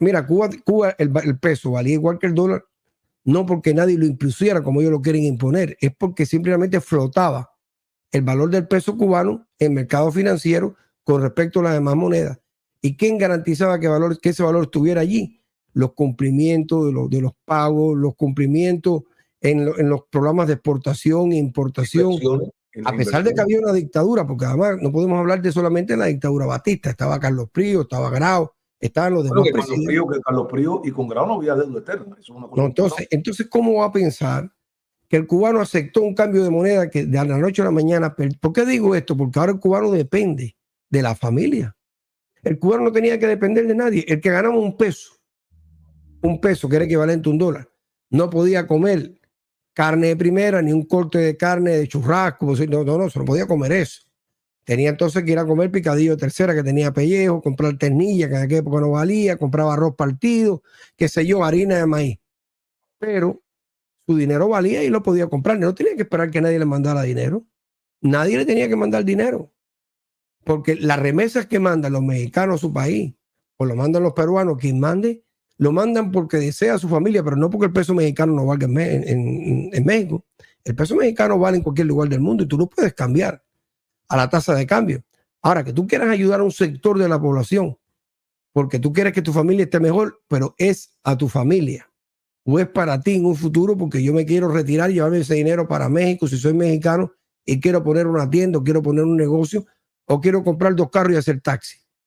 Mira, Cuba, Cuba el, peso valía igual que el dólar, no porque nadie lo impusiera como ellos lo quieren imponer, es porque simplemente flotaba el valor del peso cubano en mercado financiero con respecto a las demás monedas. ¿Y quién garantizaba que, valor, que ese valor estuviera allí? Los cumplimientos de, de los pagos, los cumplimientos en, los programas de exportación e importación. A pesar de que había una dictadura, porque además no podemos hablar de solamente la dictadura Batista, estaba Carlos Prío, estaba Grau, Estaban los demás. que Carlos Prío y con grado no había eterna. entonces, entonces, ¿cómo va a pensar que el cubano aceptó un cambio de moneda que de la noche a la mañana? ¿Por qué digo esto? Porque ahora el cubano depende de la familia. El cubano no tenía que depender de nadie. El que ganaba un peso, un peso que era equivalente a un dólar, no podía comer carne de primera, ni un corte de carne de churrasco. Pues, no, no, no, se no podía comer eso. Tenía entonces que ir a comer picadillo tercera que tenía pellejo, comprar ternilla que en aquella época no valía, compraba arroz partido, qué sé yo, harina de maíz. Pero su dinero valía y lo podía comprar. No tenía que esperar que nadie le mandara dinero. Nadie le tenía que mandar dinero. Porque las remesas que mandan los mexicanos a su país, o lo mandan los peruanos, quien mande, lo mandan porque desea a su familia, pero no porque el peso mexicano no valga en, en México. El peso mexicano vale en cualquier lugar del mundo y tú lo puedes cambiar a la tasa de cambio. Ahora, que tú quieras ayudar a un sector de la población porque tú quieres que tu familia esté mejor, pero es a tu familia o es para ti en un futuro porque yo me quiero retirar y llevarme ese dinero para México si soy mexicano y quiero poner una tienda, o quiero poner un negocio o quiero comprar dos carros y hacer taxi.